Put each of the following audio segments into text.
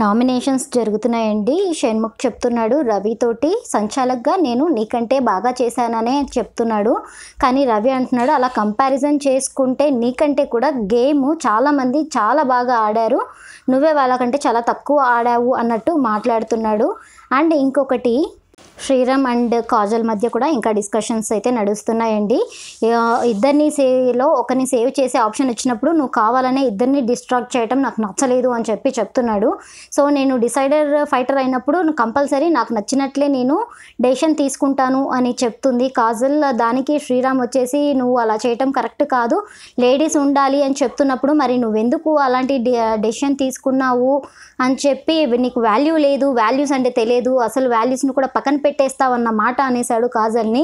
nominations జరుగుతున్నాయండి షణ్ముఖ్ చెప్తున్నాడు రవితోటి సంచాలక్గా నేను నీకంటే బాగా చేశాననే చెప్తున్నాడు కానీ రవి అంటున్నాడు అలా కంపారిజన్ చేసుకుంటే నీకంటే కూడా గేమ్ చాలామంది చాలా బాగా ఆడారు నువ్వే వాళ్ళకంటే చాలా తక్కువ ఆడావు అన్నట్టు మాట్లాడుతున్నాడు అండ్ ఇంకొకటి శ్రీరామ్ అండ్ కాజల్ మధ్య కూడా ఇంకా డిస్కషన్స్ అయితే నడుస్తున్నాయండి ఇద్దరిని సేవ్లో ఒకరిని సేవ్ చేసే ఆప్షన్ వచ్చినప్పుడు నువ్వు కావాలనే ఇద్దరిని డిస్ట్రాక్ట్ చేయడం నాకు నచ్చలేదు అని చెప్పి చెప్తున్నాడు సో నేను డిసైడర్ ఫైటర్ అయినప్పుడు కంపల్సరీ నాకు నచ్చినట్లే నేను డెసిషన్ తీసుకుంటాను అని చెప్తుంది కాజల్ దానికి శ్రీరామ్ వచ్చేసి నువ్వు అలా చేయటం కరెక్ట్ కాదు లేడీస్ ఉండాలి అని చెప్తున్నప్పుడు మరి నువ్వెందుకు అలాంటి డెసిషన్ తీసుకున్నావు అని చెప్పి నీకు వాల్యూ లేదు వాల్యూస్ అంటే తెలియదు అసలు వాల్యూస్ను కూడా పక్కన పెట్టి పెట్టేస్తావన్న మాట అనేశాడు కాజల్ని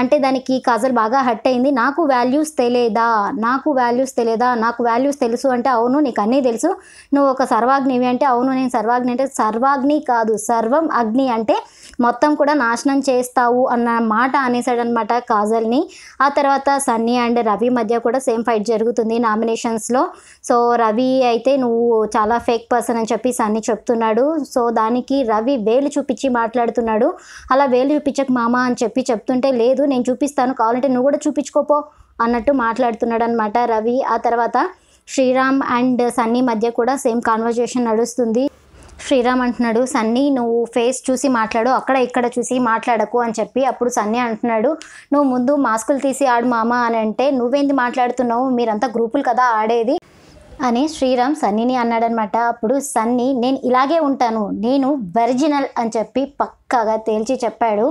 అంటే దానికి కాజల్ బాగా హట్ అయింది నాకు వాల్యూస్ తెలియదా నాకు వాల్యూస్ తెలియదా నాకు వాల్యూస్ తెలుసు అంటే అవును నీకు అన్నీ తెలుసు నువ్వు ఒక సర్వాగ్నివి అంటే అవును నేను సర్వాగ్ని అంటే సర్వాగ్ని కాదు సర్వం అగ్ని అంటే మొత్తం కూడా నాశనం చేస్తావు అన్న మాట అనేసాడనమాట కాజల్ని ఆ తర్వాత సన్నీ అండ్ రవి మధ్య కూడా సేమ్ ఫైట్ జరుగుతుంది నామినేషన్స్లో సో రవి అయితే నువ్వు చాలా ఫేక్ పర్సన్ అని చెప్పి సన్నీ చెప్తున్నాడు సో దానికి రవి వేలు చూపించి మాట్లాడుతున్నాడు అలా వేలు చూపించక మామ అని చెప్పి చెప్తుంటే లేదు నేను చూపిస్తాను కావాలంటే నువ్వు కూడా చూపించుకోపో అన్నట్టు మాట్లాడుతున్నాడు అనమాట రవి ఆ తర్వాత శ్రీరామ్ అండ్ సన్నీ మధ్య కూడా సేమ్ కాన్వర్జేషన్ నడుస్తుంది శ్రీరామ్ అంటున్నాడు సన్నీ నువ్వు ఫేస్ చూసి మాట్లాడు అక్కడ ఇక్కడ చూసి మాట్లాడకు అని చెప్పి అప్పుడు సన్నీ అంటున్నాడు నువ్వు ముందు మాస్కులు తీసి ఆడు మామ అని అంటే నువ్వేంది మాట్లాడుతున్నావు మీరంతా గ్రూపులు కదా ఆడేది అని శ్రీరామ్ సన్నీని అన్నాడనమాట అప్పుడు సన్నీ నేను ఇలాగే ఉంటాను నేను ఒరిజినల్ అని చెప్పి పక్కాగా తేల్చి చెప్పాడు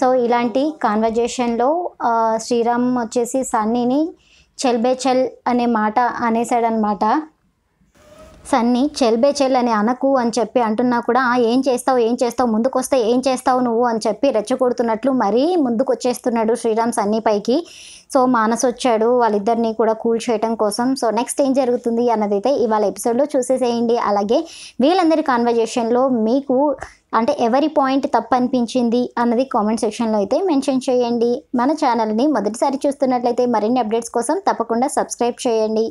సో ఇలాంటి కాన్వర్జేషన్లో శ్రీరామ్ వచ్చేసి సన్నీని చెల్ బే చెల్ అనే మాట అనేసాడనమాట సన్ని చెల్బే చెల్ అని అనకు అని చెప్పి అంటున్నా కూడా ఏం చేస్తావు ఏం చేస్తావు ముందుకొస్తే ఏం చేస్తావు నువ్వు అని చెప్పి రెచ్చగొడుతున్నట్లు మరీ ముందుకు వచ్చేస్తున్నాడు శ్రీరామ్ సన్నీ పైకి సో మానసు వచ్చాడు వాళ్ళిద్దరిని కూడా కూల్ చేయడం కోసం సో నెక్స్ట్ ఏం జరుగుతుంది అన్నదైతే ఇవాళ ఎపిసోడ్లో చూసేసేయండి అలాగే వీళ్ళందరి కాన్వర్జేషన్లో మీకు అంటే ఎవరి పాయింట్ తప్పు అనిపించింది అన్నది కామెంట్ సెక్షన్లో అయితే మెన్షన్ చేయండి మన ఛానల్ని మొదటిసారి చూస్తున్నట్లయితే మరిన్ని అప్డేట్స్ కోసం తప్పకుండా సబ్స్క్రైబ్ చేయండి